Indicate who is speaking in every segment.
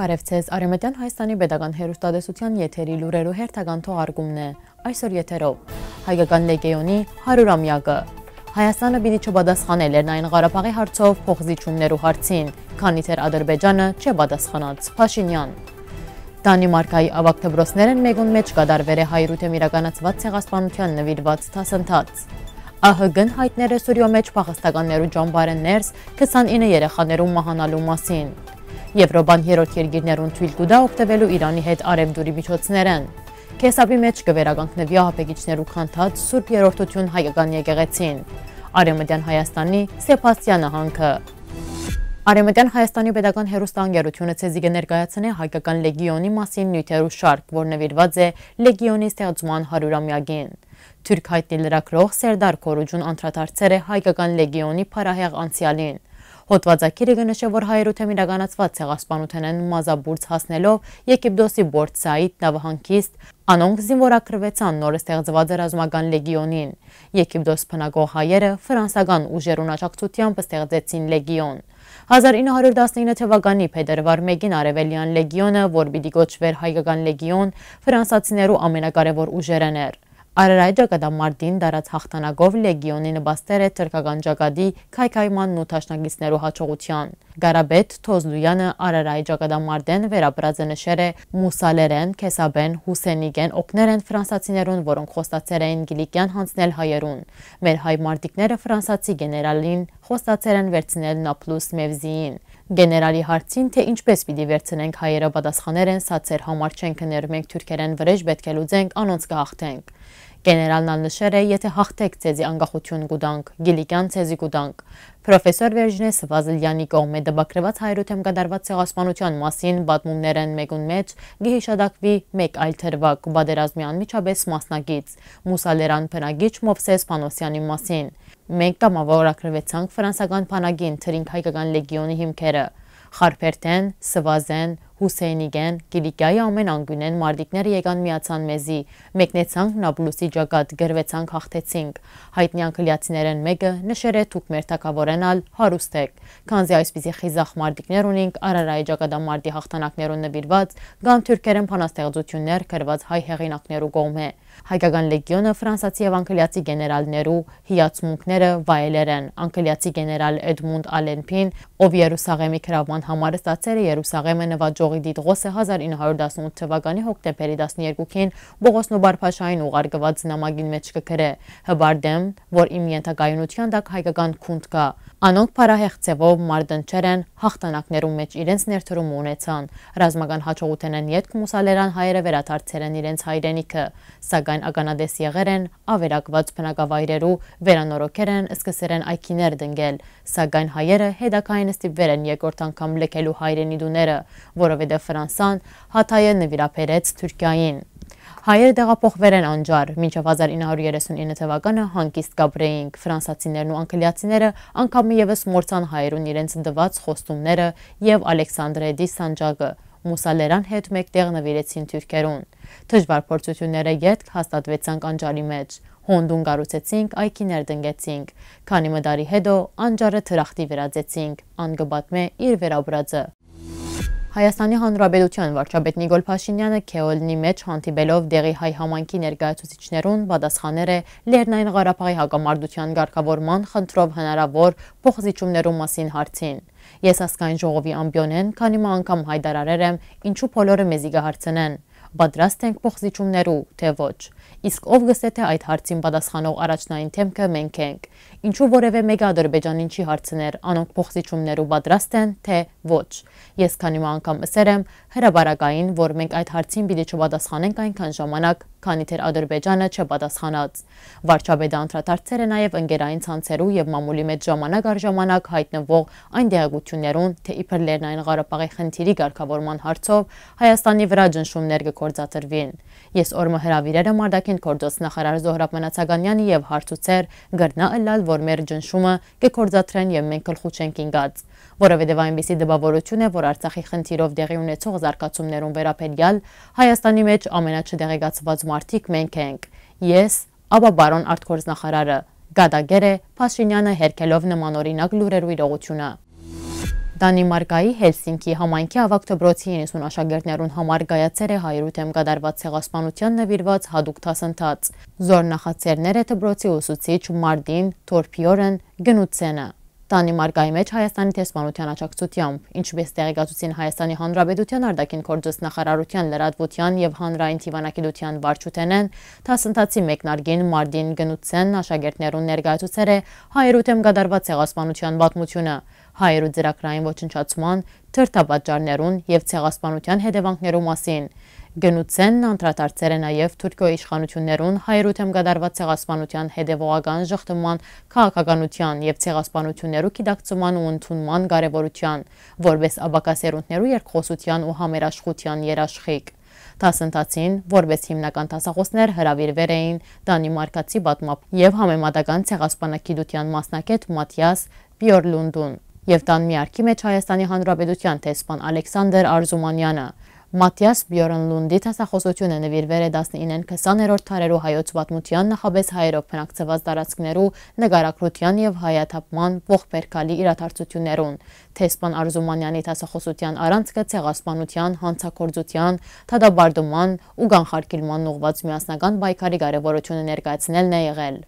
Speaker 1: Բարև ձեզ, Արեմետյան Հայաստանի Պետական Հերուստադեսության եթերի լուրերու հերթական թողարկումն է։ Այսօր եթերով Հայկական լեգեոնի 100-ամյակը։ Հայաստանը պիտի չպատասխանել Լեռնային Ղարաբաղի հարցով փոխզիջումներու հարցին, քանի թե Ադրբեջանը չպատասխանած։ Փաշինյան։ Դանիմարկայի ավագ դպրոցներն մեկուն մեջ կդարվեր է հայրութեմ իրականացված ցեղասպանության նվիրված դասընթաց։ ԱՀԳ-ն հայտնել է Սուրյո մեջ փախստականներու ճամբարը ներս 29 երեխաներու մահանալու մասին։ Եվրոբան երրորդ երկիրներուն թույլ կուտա օգտվելու Իրանի հետ արևդուրի միջոցներ են։ Քեսապի մեջ կվերականգնվի ահապեգիչներու քանդած Սուրբ Երրորդություն հայկական եկեղեցին։ Արևմտյան Հայաստանի Սեբաստիան նահանգը։ Արևմտյան Հայաստանի Պետական Հերոստանգերությունը ցեզի կներկայացնի հայկական լեգիոնի մասին նյութերու շարք, որ նվիրված է լեգիոնի ստեղծման 100-ամյակին։ Թուրք հայտնի լրագրող Սերդար Կորուջուն անդրադարձել է հայկական լեգիոնի փարահեղ անցյալին։ Հոդվածակիրը գնշե, որ հայերութեմ իրագանացված ցեղասպանութենեն մազաբուրց հասնելով Եգիպտոսի Բորդ Սայիդ նավահանգիստ անոնք զինվորակրվեցան նորը ստեղծված ռազմական լեգիոնին։ Եգիպտոս փնագող հայերը ֆրանսական ուժերուն աջակցությամբ ստեղծեցին լեգիոն։ 1919 թվականի փետրվար 1-ին Արևելյան լեգիոնը, որ պիտի գոչվեր հայկական լեգիոն, ֆրանսացիներու ամենակարևոր ուժերն էր։ Արարայդը կդամարդին դարած հաղթանակով լեգիոնի նբաստեր է թրկական ճակատի կայքայմանն ու թաշնագիցներու հաջողության։ Գարաբետ թոզլույանը Արարայի ճակատամարդեն վերապրած է նշեր է մուսալերեն, կեսաբեն, հուսենիգեն, օգներ են ֆրանսացիներուն, որոնք խոստացեր էին գիլիկյան հանցնել հայերուն։ Մեր հայ մարդիկները ֆրանսացի գեներալին խոստացեր են վերցնել Նապլուս Մևզիին։ Գեներալի հարցին, թե ինչպես պիտի վերցնենք հայերը պատասխաներ են, սա ծեր համար չենք ներում ենք թուրքերեն վրեժ պետք է լուծենք, անոնց կհաղթենք։ Գեներալն ալնշեր է, եթե հաղթեք ծեզի անգախություն գուդանք, գիլիկյան ծեզի գուդանք։ Պրովեսոր վերջնես վազիլյանի կողմ է դբակրված հայրութեմ կդարված սեղասպանության մասին բատմումներ են մեկուն մեջ, գիհիշադակվի մեկ այլ թերվակ բադերազմի անմիջապես մասնագից, Մուսալերան պնագիչ Մովսես Պանոսյանի մասին։ Մենք կամավորակրվեցանք վրանսական պանագին թրինք հայկական լեգիոնի հիմքերը, խարպերտեն, սվազեն, Հուսեյնի գեն, Կիլիկյայի ամեն անգունեն մարդիկները եկան միացան մեզի, մեկնեցանք նաբլուսի ճակատ, գրվեցանք հաղթեցինք, հայտնի անգլիացիներեն մեկը նշեր է թուք մեր թակավորենալ հարուստեք, կանզի այսպիսի խիզախ մարդիկներ ունինք արարայի ճակադամարդի հաղթանակներուն նվիրված, գան թուրքերեն պանաստեղծություններ կրված հայ հեղինակներու գոմ է։ Հայկական լեգիոնը ֆրանսացի եւ անգլիացի գեներալներու հիացմունքները վայելեր են։ Անգլիացի գեներալ Էդմունդ Ալենփին, ով Երուսաղեմի գրավման համար ստացել է Երուսաղեմը նվաճող Ծողի դիտողոսը 1918 թվականի հոկտեմբերի 12-ին Բողոս Նոբարփաշային ուղարկված նամակին մեջ կգրե հբարդեմ, որ իմ ենթակայունության դակ հայկական քունդ կա։ Անոնք փարահեղ ձևով մարդնչեր են հաղթանակներում մեջ իրենց ներդրում ունեցան։ Ռազմական հաջողության են յետք մուսալերան հայերը վերադարձել են իրենց հայրենիքը, սակայն ականադես եղեր են ավերակված բնակավայրերու վերանորոգեր են սկսեր են այքիներ դնգել, սակայն հայերը հետակային ստիպվեր են երկրորդ անգամ լքելու հայրենի դուները, որը հրավիրել է Ֆրանսան, Հաթայը նվիրաբերեց Թուրքիային։ Հայերը տեղափոխվել են անջար։ Մինչև 1939 թվականը հանգիստ գաբրեինք ֆրանսացիներն ու անգլիացիները անգամի եւս մորցան հայերուն իրենց դված խոստումները եւ Ալեքսանդրեդի սանջակը։ Մուսալերան հետ մեկտեղ նվիրեցին թուրքերուն։ Դժվար փորձությունները յետք հաստատվեցան անջարի մեջ։ Հոնդուն գառուցեցինք, այքիներ դնգեցինք։ Քանի մդարի հետո անջարը թրախտի վերածեցինք, անգաբատմե իր վերաբրածը։ Հայաստանի Հանրապետության վարչապետ Նիկոլ Փաշինյանը Քեոլնի մեջ հանդիպելով դեղի հայ համայնքի ներկայացուցիչներուն պատասխաներ է Լեռնային Ղարաբաղի հակամարտության ղեկավարման խնդրով հնարավոր փոխզիջումներու մասին հարցին։ Ես ասկայն ժողովի ամբիոն են, քանի մա անգամ հայտարարել եմ, ինչու բոլորը մեզի կհարցնեն։ Պատրաստ ենք փոխզիջումներու, թե ոչ։ Իսկ ով գսե թե այդ հարցին պատասխանող առաջնային թեմքը մենք ենք։ Ինչու որևէ մեկը Ադրբեջանին չի հարցներ, անոնք փոխզիջումներու պատրաստ են, թե ոչ։ Ես քանի անգամ ըսեր եմ հրաբարակային, որ մենք այդ հարցին պիտի չպատասխանենք այնքան ժամանակ, քանի թե Ադրբեջանը չպատասխանած։ Վարչապետը անդրադարձել է նաև ընկերային ցանցերու եւ մամուլի մեջ ժամանակ առ ժամանակ հայտնվող այն դիագություններուն, թե իբր Լեռնային Ղարաբաղի խնդիրի ղեկավարման հարցով Հայաստանի վրա ճնշումներ կգործածրվին։ Ես օրը հրավիրերը Մարդակին Կորձոց նախարար Զոհրաբ Մնացականյանը եւ հարցուցեր գրնա ըլալ, որ մեր ճնշումը կգործածրեն եւ մենք գլխուչ ենք ինգած, որովհետեւ այնպիսի դպավորություն է, որ Արցախի խնդիրով դեղի ունեցող զարգացումներուն վերաբերյալ Հայաստանի մեջ ամենաչդեղեկացված մարդիկ մենք ենք։ Ես, ապա բարոն արտգործնախարարը, գադագեր է Փաշինյանը հերքելով նմանօրինակ լուրերու իրողությունը։ Դանիմարկայի Հելսինկի համայնքի ավագ դպրոցի 90 աշակերտներուն համար գայացեր է հայրութեմ կատարված ցեղասպանության նվիրված հadoop դասընթաց։ Զոր նախաձեռներ է դպրոցի ուսուցիչ Մարդին Թորփիորեն Գնուցենը։ Դանիմարկայի մեջ Հայաստանի տեսփանության աջակցությամբ, ինչպես տեղեկացուցին Հայաստանի Հանրապետության արտաքին գործոս նախարարության լրատվության եւ հանրային դիվանագիտության վարչութենեն, դասընթացի մեկնարկին Մարտին Գնուցեն աշակերտներուն ներկայացուցել է հայերութեմ գդարված ցեղասպանության պատմությունը, հայերու ծրագրային ոչնչացման, թերթապաճարներուն եւ ցեղասպանության հետևանքներու մասին։ Գնուցենն անդրադարձել է նաև Թուրքիոյի իշխանություններուն հայրությամբ գդարված ցեղասպանության հետևողական շղթման քաղաքականության եւ ցեղասպանություններու կիդակցման ու ընդունման կարեւորության, որբես աբակասերունդներու երկխոսության ու համերաշխության երաշխիք։ Դասընթացին, որպես հիմնական դասախոսներ հրավիրվել էին Դանիմարկացի պատմապ եւ համեմատական ցեղասպանակիդության մասնակետ Մատիաս Բյորլունդուն եւ Դանմիարքի մեջ Հայաստանի Հանրապետության տեսփան Ալեքսանդր Արզումանյանը։ Մատիաս Բյորնլունդի տեսախոսությունը նվիրվել է 19-20-րդ թարերու հայոց պատմության նախաբես հայերով փնակցված տարածքներու նկարագրության եւ հայաթափման ողբերքալի իրադարձություններուն։ Թեսպան Արզումանյանի տեսախոսության առանցքը ցեղասպանության, հանցակործության, թադաբարդման ու գանխարկելման ուղղված միասնական պայքարի կարևորությունը ներկայացնելն է եղել։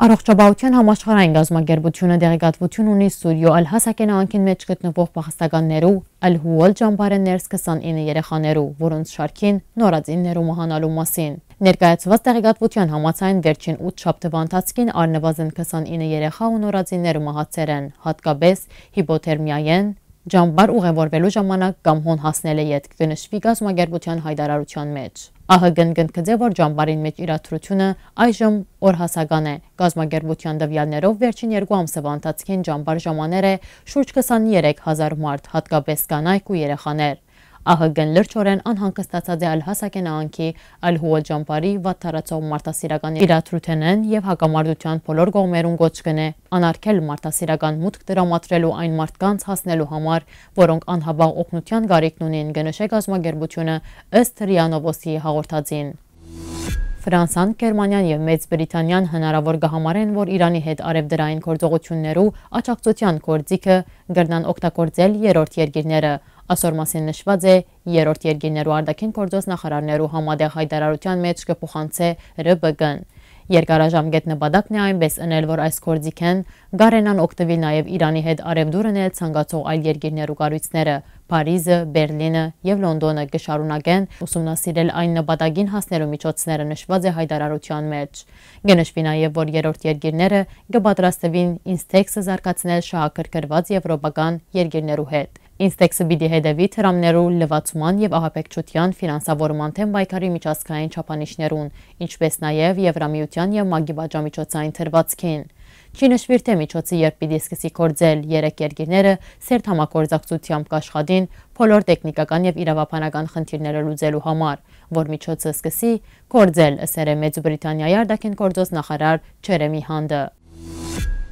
Speaker 1: Առողջապահության համաշխարհային գազագերբությունը դեղեկատվություն ունի Սուրյո Ալ-Հասակեն անկին մեջ գտնվող պահստականներու Ալ-Հուալ ջամբարը ներս 29 երեխաներու, որոնց շարքին նորածիններու մահանալու մասին։ Ներկայացված տեղեկատվության համաձայն վերջին 8 շաբթվանթացքին առնվազն 29 երեխա ու նորածիններու մահացել են, հատկապես հիպոթերմիայեն, ջամբար ուղևորվելու ժամանակ կամ հոն հասնել է յետք կնշվի գազագերբության հայտարարության մեջ։ ԱՀ-ն կընդգծե, որ ճամբարին մեջ իրադրությունը այժմ օրհասական է։ Գազագերբության դվյալներով վերջին երկու ամսվա ընթացքին ճամբար ժամաներ է շուրջ 23000 մարդ, հատկապես կանայք ու երեխաներ։ ԱՀԳ-ն լրջորեն անհանգստացած է Ալ-Հասակեն անկի Ալ-Հուա ճամբարի վատ տարածող մարդասիրական իրադրութենեն եւ հակամարտության բոլոր կողմերուն գոչ գնե անարգել մարդասիրական մուտք դրամատրելու այն մարդկանց հասնելու համար, որոնք անհաբաղ օգնության գարիքն ունին գնշե գազագերբությունը ըստ Ռիանովոսի հաղորդածին։ Ֆրանսան, Գերմանիան եւ Մեծ Բրիտանիան հնարավոր կհամարեն, որ Իրանի հետ արևդրային գործողություններու աճակցության գործիքը գրնան օգտագործել երրորդ երկիրները։ Այսօր մասին նշված է երրորդ երկիրներու արդակին գործոս նախարարներու համադեղ հայտարարության մեջ կփոխանցե ՌԲԳ-ն։ Երկարաժամկետ նպատակն է այնպես ընել, որ այս կորձիքեն գարենան օգտվել նաև Իրանի հետ արևդուրն էլ ցանկացող այլ երկիրներու կառույցները՝ Փարիզը, Բերլինը եւ Լոնդոնը կշարունակեն ուսումնասիրել այն նպատակին հասնելու միջոցները նշված է հայտարարության մեջ։ Գնշվի նաև, որ երրորդ երկիրները կպատրաստվին ինստեքսը զարգացնել շահակրկրված եվրոպական երկիրներու հետ։ Ինստեքսը պիտի հետևի թրամներու լվացման եւ ահապեկչության ֆինանսավորման թեմ պայքարի միջազգային չափանիշներուն, ինչպես նաեւ Եվրամիության եւ ՄԱԳ-ի բաժամիջոցային թրվածքին։ Չինշվիր թե միջոցը երբ պիտի սկսի կորձել երեք երկիրները սերտ համակորձակցությամբ կաշխատին բոլոր տեխնիկական եւ իրավապանական խնդիրները լուծելու համար, որ միջոցը սկսի կորձել, ըսեր է Մեծ Բրիտանիայի արդակեն կորձոս նախարար Չերեմի Հանդը։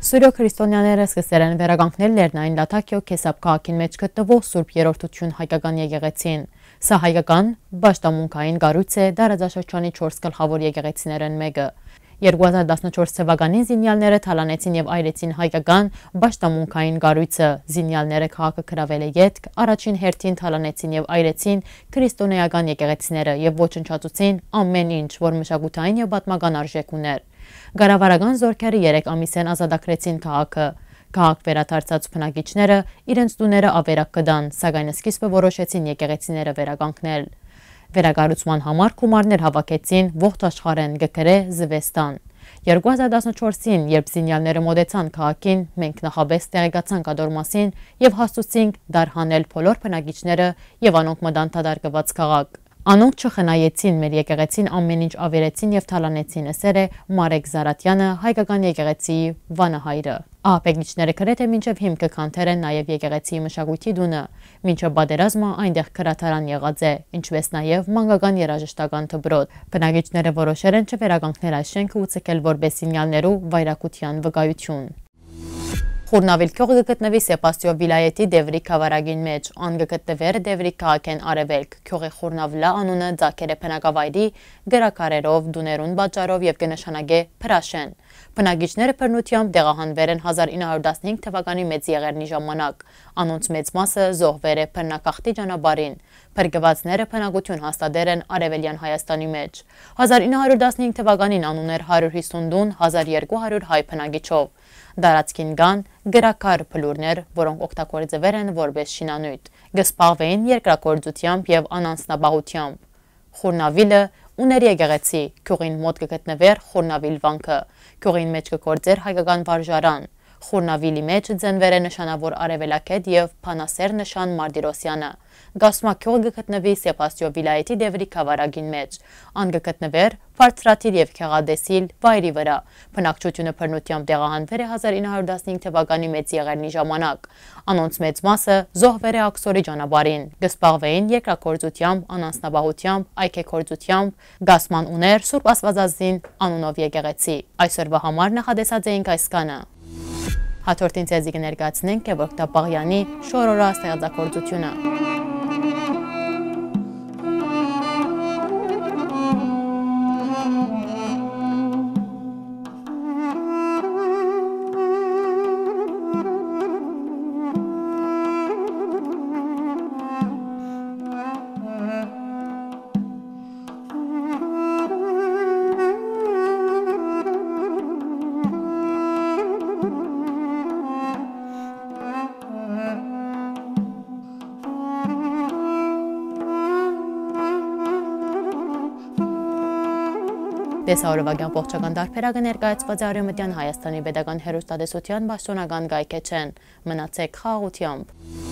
Speaker 1: Սուրյո Քրիստոնյաները սկսել են վերագանքնել Լեռնային Լաթակիո Քեսապ քաղաքին մեջ գտնվող Սուրբ Երրորդություն հայկական եկեղեցին։ Սա հայկական բաշտամունքային գառույց է դարաձաշրջանի 4 գլխավոր եկեղեցիներն մեկը։ 2014 թվականին զինյալները թալանեցին եւ այրեցին հայկական բաշտամունքային գառույցը։ Զինյալները քաղաքը գրավել է յետք, առաջին հերթին թալանեցին եւ այրեցին քրիստոնեական եկեղեցիները եւ ոչնչացուցին ամեն ինչ, որ մշակութային եւ պատմական արժեք ուներ։ Գարավարական զորքերը 3 ամիսեն ազատագրեցին քաղաքը։ Քաղաք վերադարձած բնակիչները իրենց տուները ավերակ կդան, սակայն սկիզբը որոշեցին եկեղեցիները վերականգնել։ Վերագառուցման համար գումարներ հավաքեցին ողջ աշխարհեն գկրե Զվեստան։ 2014-ին, երբ զինյալները մոտեցան քաղաքին, մենք նախաբես տեղեկացանք ադոր մասին եւ հաստուցինք դարհանել բոլոր բնակիչները եւ անոնք մտան թադարկված քաղաք։ Անոնք չխնայեցին մեր եկեղեցին, ամեն ինչ ավերեցին եւ թալանեցին։ Սեր է Մարեկ Զարատյանը, հայկական եկեղեցիի վանահայրը։ Ահապեգիչները գրեթե մինչև հիմքը քանթեր են նաև եկեղեցիի մշակույթի դունը, մինչև բادرազմը այնտեղ քրատարան եղած է, ինչպես նաև մանկական երաժշտական դբրոտ։ Բնագիչները որոշել են չվերականգնել այս շենքը ու ցկել որպես սինյալներու վայրակության վկայություն։ Խուրնավիլքյող գտնվի Սեպաստյո վիլայետի դևրի կավարագին մեջ, ան գտնվեր դևրի կաղաքեն արևելք, կյողի խուրնավլա անունը ձակեր է պնակավայրի, գրակարերով, դուներուն բաճարով և կնշանագ է պրաշեն։ Պնագիչները պրնությամբ դեղահանվեր են 1915 թվականի մեծ եղերնի ժամանակ, անոնց մեծ մասը զողվեր է պրնակախտի ճանաբարին, պրգվածները պնակություն հաստադեր են արևելյան Հայաստանի մեջ։ 1915 թվականին անուներ 150 դուն 1200 հայ պնագիչով դարածքին գան գրակար փլուրներ, որոնք օգտագործվել են որպես շինանյութ, գսպաղվեին երկրագործությամբ եւ անանցնաբաղությամբ։ Խորնավիլը ուներ եկեղեցի, քյուղին մոտ կգտնվեր Խորնավիլ վանքը, քյուղին մեջ կգործեր հայկական վարժարան։ Խորնավիլի մեջ ձենվեր է նշանավոր արևելակետ եւ փանասեր նշան Մարդիրոսյանը։ Գասմաքյողը գտնվի Սեպաստյո վիլայեթի դևրի քավարագին մեջ։ Ան գտնվեր Փարտրատիր եւ Քեղադեսիլ վայրի վրա։ Բնակչությունը բռնությամբ տեղահանվեր է 1915 թվականի մեծ եղերնի ժամանակ։ Անոնց մեծ մասը զոհվեր է Աքսորի ճանապարհին։ Գսպաղվեին երկրակորձությամբ, անանցնաբահությամբ, այքեքորձությամբ, գասման ուներ Սուրբ Աստվածածին անունով եկեղեցի։ Այսօրվա համար նախադեսած էինք այս կանը։ Հաթորդին ձեզի կներկացնենք Գևորգ Տապաղյանի շորորա ստեղծագործությունը։ Տեսահորովակյան ողջական դարբերակը ներկայացված է Արևմտյան Հայաստանի Պետական Հերոստատեսության պաշտոնական գայքեչեն։ Մնացեք խաղաղությամբ։